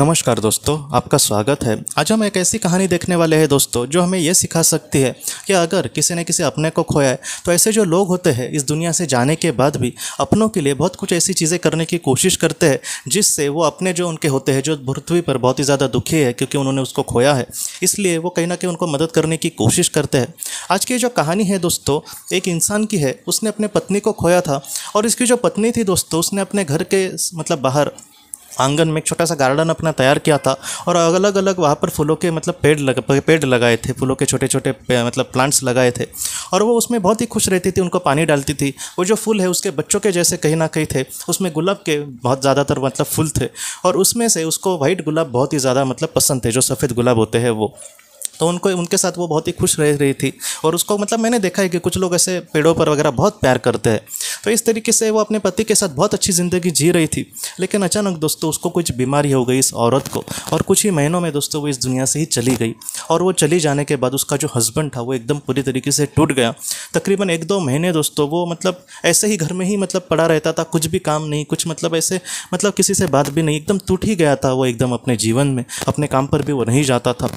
नमस्कार दोस्तों आपका स्वागत है आज हम एक ऐसी कहानी देखने वाले हैं दोस्तों जो हमें यह सिखा सकती है कि अगर किसी ने किसी अपने को खोया है तो ऐसे जो लोग होते हैं इस दुनिया से जाने के बाद भी अपनों के लिए बहुत कुछ ऐसी चीज़ें करने की कोशिश करते हैं जिससे वो अपने जो उनके होते हैं जो पृथ्वी पर बहुत ही ज़्यादा दुखी है क्योंकि उन्होंने उसको खोया है इसलिए वो कहीं ना कहीं उनको मदद करने की कोशिश करते हैं आज की जो कहानी है दोस्तों एक इंसान की है उसने अपने पत्नी को खोया था और इसकी जो पत्नी थी दोस्तों उसने अपने घर के मतलब बाहर आंगन में एक छोटा सा गार्डन अपना तैयार किया था और अलग अलग वहाँ पर फूलों के मतलब पेड़ लग पेड़ लगाए थे फूलों के छोटे छोटे मतलब प्लांट्स लगाए थे और वो उसमें बहुत ही खुश रहती थी उनको पानी डालती थी वो जो फूल है उसके बच्चों के जैसे कहीं ना कहीं थे उसमें गुलाब के बहुत ज़्यादातर मतलब फूल थे और उसमें से उसको वाइट गुलाब बहुत ही ज़्यादा मतलब पसंद थे जो सफ़ेद गुलाब होते हैं वो तो उनको उनके साथ वो बहुत ही खुश रह रही थी और उसको मतलब मैंने देखा है कि कुछ लोग ऐसे पेड़ों पर वगैरह बहुत प्यार करते हैं तो इस तरीके से वो अपने पति के साथ बहुत अच्छी ज़िंदगी जी रही थी लेकिन अचानक दोस्तों उसको कुछ बीमारी हो गई इस औरत को और कुछ ही महीनों में दोस्तों वो इस दुनिया से ही चली गई और वो चली जाने के बाद उसका जो हस्बैंड था वो एकदम पूरी तरीके से टूट गया तकरीबन एक दो महीने दोस्तों वो मतलब ऐसे ही घर में ही मतलब पड़ा रहता था कुछ भी काम नहीं कुछ मतलब ऐसे मतलब किसी से बात भी नहीं एकदम टूट ही गया था वो एकदम अपने जीवन में अपने काम पर भी वो नहीं जाता था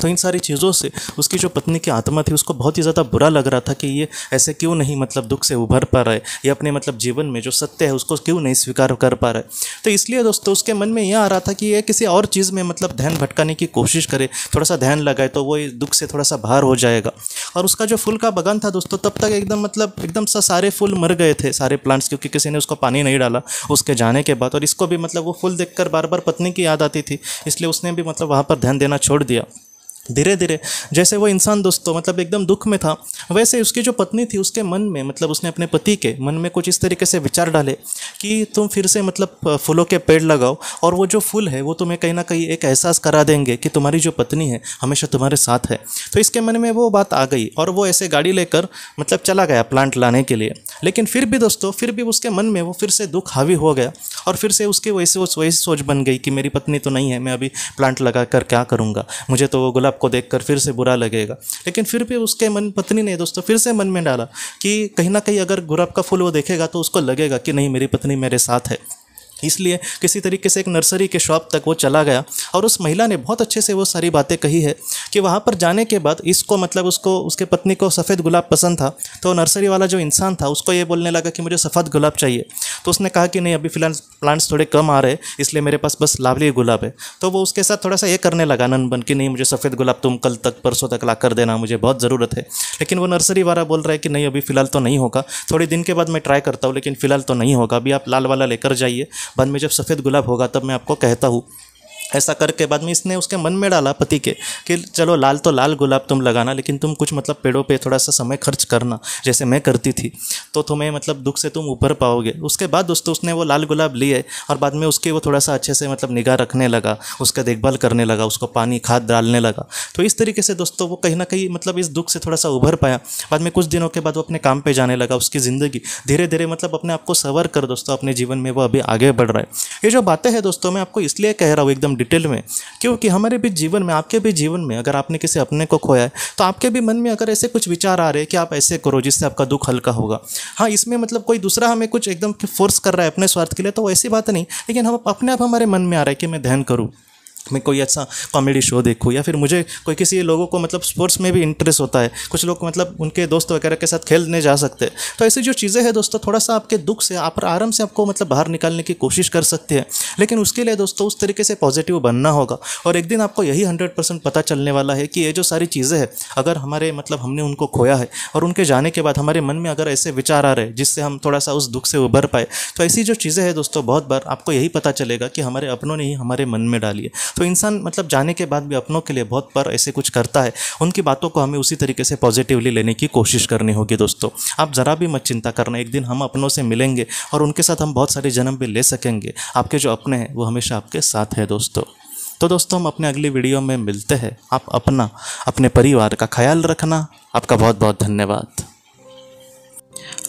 तो इन सारी चीज़ों से उसकी जो पत्नी की आत्मा थी उसको बहुत ही ज़्यादा बुरा लग रहा था कि ये ऐसे क्यों नहीं मतलब दुख से उभर पा रहे या अपने मतलब जीवन में जो सत्य है उसको क्यों नहीं स्वीकार कर पा रहे तो इसलिए दोस्तों उसके मन में यह आ रहा था कि ये किसी और चीज़ में मतलब ध्यान भटकाने की कोशिश करे थोड़ा सा ध्यान लगाए तो वो दुख से थोड़ा सा बाहर हो जाएगा और उसका जो फूल का बगान था दोस्तों तब तक एकदम मतलब एकदम सा सारे फूल मर गए थे सारे प्लांट्स क्योंकि किसी ने उसको पानी नहीं डाला उसके जाने के बाद और इसको भी मतलब वो फूल देख बार बार पत्नी की याद आती थी इसलिए उसने भी मतलब वहाँ पर ध्यान देना छोड़ दिया धीरे धीरे जैसे वो इंसान दोस्तों मतलब एकदम दुख में था वैसे उसकी जो पत्नी थी उसके मन में मतलब उसने अपने पति के मन में कुछ इस तरीके से विचार डाले कि तुम फिर से मतलब फूलों के पेड़ लगाओ और वो जो फूल है वो तुम्हें कहीं ना कहीं एक एहसास करा देंगे कि तुम्हारी जो पत्नी है हमेशा तुम्हारे साथ है तो इसके मन में वो बात आ गई और वो ऐसे गाड़ी लेकर मतलब चला गया प्लांट लाने के लिए लेकिन फिर भी दोस्तों फिर भी उसके मन में वो फिर से दुख हावी हो गया और फिर से उसकी वैसे वैसी सोच बन गई कि मेरी पत्नी तो नहीं है मैं अभी प्लांट लगा कर क्या करूँगा मुझे तो वो गुलाब आपको देखकर फिर से बुरा लगेगा लेकिन फिर भी उसके मन पत्नी ने दोस्तों फिर से मन में डाला कि कहीं ना कहीं अगर गुराब का फूल वो देखेगा तो उसको लगेगा कि नहीं मेरी पत्नी मेरे साथ है इसलिए किसी तरीके से एक नर्सरी के शॉप तक वो चला गया और उस महिला ने बहुत अच्छे से वो सारी बातें कही है कि वहाँ पर जाने के बाद इसको मतलब उसको उसके पत्नी को सफ़ेद गुलाब पसंद था तो नर्सरी वाला जो इंसान था उसको ये बोलने लगा कि मुझे सफ़ेद गुलाब चाहिए तो उसने कहा कि नहीं अभी फ़िलहाल प्लांट्स थोड़े कम आ रहे इसलिए मेरे पास बस लावली गुलाब है तो वो उसके साथ थोड़ा सा ये करने लगा नन बन कि नहीं मुझे सफ़ेद गुलाब तुम कल तक परसों तक ला कर देना मुझे बहुत ज़रूरत है लेकिन वो नर्सरी वाला बोल रहा है कि नहीं अभी फ़िलहाल तो नहीं होगा थोड़े दिन के बाद मैं ट्राई करता हूँ लेकिन फ़िलहाल तो नहीं होगा अभी आप लाल वाला लेकर जाइए वन में जब सफ़ेद गुलाब होगा तब मैं आपको कहता हूँ ऐसा करके बाद में इसने उसके मन में डाला पति के कि चलो लाल तो लाल गुलाब तुम लगाना लेकिन तुम कुछ मतलब पेड़ों पे थोड़ा सा समय खर्च करना जैसे मैं करती थी तो तुम्हें मतलब दुख से तुम ऊपर पाओगे उसके बाद दोस्तों उसने वो लाल गुलाब लिए और बाद में उसके वो थोड़ा सा अच्छे से मतलब निगाह रखने लगा उसका देखभाल करने लगा उसको पानी खाद डालने लगा तो इस तरीके से दोस्तों वो कहीं ना कहीं मतलब इस दुख से थोड़ा सा उभर पाया बाद में कुछ दिनों के बाद वो अपने काम पर जाने लगा उसकी ज़िंदगी धीरे धीरे मतलब अपने आप को सवर कर दोस्तों अपने जीवन में वो अभी आगे बढ़ रहा है ये जो बातें हैं दोस्तों मैं आपको इसलिए कह रहा हूँ एकदम डिटेल में क्योंकि हमारे भी जीवन में आपके भी जीवन में अगर आपने किसी अपने को खोया है तो आपके भी मन में अगर ऐसे कुछ विचार आ रहे हैं कि आप ऐसे करो जिससे आपका दुख हल्का होगा हाँ इसमें मतलब कोई दूसरा हमें कुछ एकदम फोर्स कर रहा है अपने स्वार्थ के लिए तो ऐसी बात नहीं लेकिन हम अपने आप हमारे मन में आ रहा है कि मैं ध्यान करूँ मैं कोई अच्छा कॉमेडी शो देखूँ या फिर मुझे कोई किसी लोगों को मतलब स्पोर्ट्स में भी इंटरेस्ट होता है कुछ लोग मतलब उनके दोस्त वगैरह के साथ खेलने जा सकते हैं तो ऐसी जो चीज़ें हैं दोस्तों थोड़ा सा आपके दुख से आप आराम से आपको मतलब बाहर निकालने की कोशिश कर सकते हैं लेकिन उसके लिए दोस्तों उस तरीके से पॉजिटिव बनना होगा और एक दिन आपको यही हंड्रेड परसेंट पता चलने वाला है कि ये जो सारी चीज़ें हैं अगर हमारे मतलब हमने उनको खोया है और उनके जाने के बाद हमारे मन में अगर ऐसे विचार आ रहे जिससे हम थोड़ा सा उस दुख से उभर पाए तो ऐसी जो चीज़ें हैं दोस्तों बहुत बार आपको यही पता चलेगा कि हमारे अपनों ने ही हमारे मन में डाली है तो इंसान मतलब जाने के बाद भी अपनों के लिए बहुत पर ऐसे कुछ करता है उनकी बातों को हमें उसी तरीके से पॉजिटिवली लेने की कोशिश करनी होगी दोस्तों आप ज़रा भी मत चिंता करना एक दिन हम अपनों से मिलेंगे और उनके साथ हम बहुत सारे जन्म भी ले सकेंगे आपके जो अपने हैं वो हमेशा आपके साथ है दोस्तों तो दोस्तों हम अपने अगली वीडियो में मिलते हैं आप अपना अपने परिवार का ख्याल रखना आपका बहुत बहुत धन्यवाद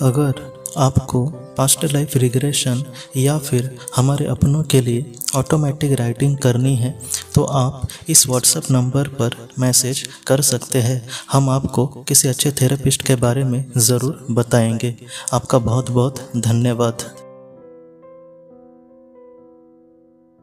अगर आपको पास्ट लाइफ रिग्रेशन या फिर हमारे अपनों के लिए ऑटोमेटिक राइटिंग करनी है तो आप इस व्हाट्सएप नंबर पर मैसेज कर सकते हैं हम आपको किसी अच्छे थेरेपिस्ट के बारे में ज़रूर बताएंगे आपका बहुत बहुत धन्यवाद